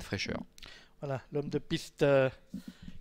fraîcheur. Voilà, l'homme de piste euh,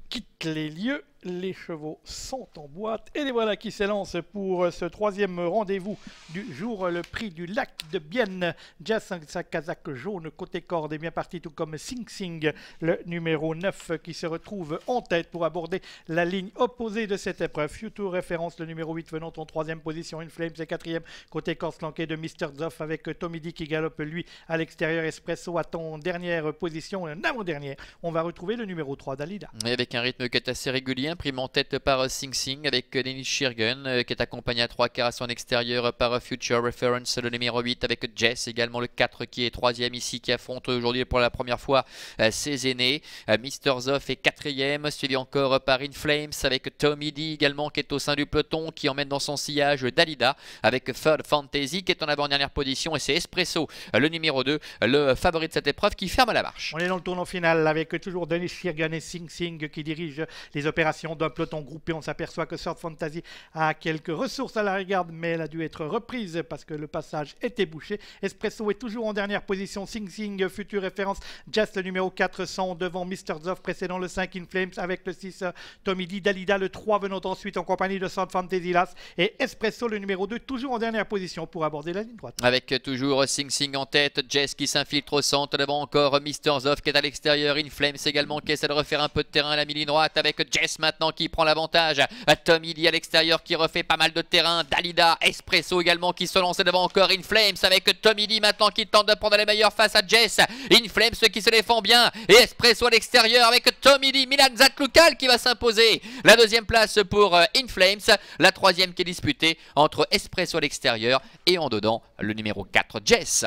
quitte les lieux les chevaux sont en boîte. Et les voilà qui s'élancent pour euh, ce troisième rendez-vous du jour, euh, le prix du lac de Bienne. Jazz, sa casaque jaune, côté corde, est bien parti, tout comme Sing Sing, le numéro 9 qui se retrouve en tête pour aborder la ligne opposée de cette épreuve. Future référence, le numéro 8 venant en troisième position, une Flame, c'est quatrième, côté corse flanqué de Mr. Zoff avec Tommy D qui galope, lui, à l'extérieur. Espresso à ton dernière position, un avant dernier On va retrouver le numéro 3 d'Alida. avec un rythme qui est assez régulier, pris en tête par euh, Sing Sing avec euh, Denis Shirgen, euh, qui est accompagné à trois quarts à son extérieur par Future Reference, le numéro 8, avec Jess, également le 4 qui est 3 ici, qui affronte aujourd'hui pour la première fois ses aînés. Mister Zoff est 4 suivi encore par In Flames, avec Tommy D également, qui est au sein du peloton, qui emmène dans son sillage Dalida, avec Third Fantasy, qui est en avant-dernière position, et c'est Espresso, le numéro 2, le favori de cette épreuve, qui ferme la marche. On est dans le tournant final, avec toujours Denis et Sing Sing qui dirigent les opérations d'un peloton groupé, on s'aperçoit que Sword Fantasy a quelques ressources à la regarde, mais elle a dû être reprise parce que le passage était bouché. Espresso est toujours en dernière position. Sing Sing, future référence. Jess le numéro 400 devant Mister Zoff, précédant le 5 In Flames avec le 6 euh, Tommy D. Dalida, le 3 venant ensuite en compagnie de Sword Fantasy Las. Et Espresso, le numéro 2, toujours en dernière position pour aborder la ligne droite. Avec toujours Sing Sing en tête, Jess qui s'infiltre au centre, devant encore Mister Zoff qui est à l'extérieur. In Flames également qui essaie de refaire un peu de terrain à la droite avec Jess maintenant qui prend l'avantage. Tom Hilly à l'extérieur qui refait pas mal de terrain. Dalida, Espresso également qui se lance devant encore Inflames avec Tom Hilly maintenant qui tente de prendre les meilleurs face à Jess. Inflames qui se défend bien et Espresso à l'extérieur avec Tom Hilly, Milan Zatloukal qui va s'imposer. La deuxième place pour euh, Inflames, la troisième qui est disputée entre Espresso à l'extérieur et en dedans le numéro 4 Jess.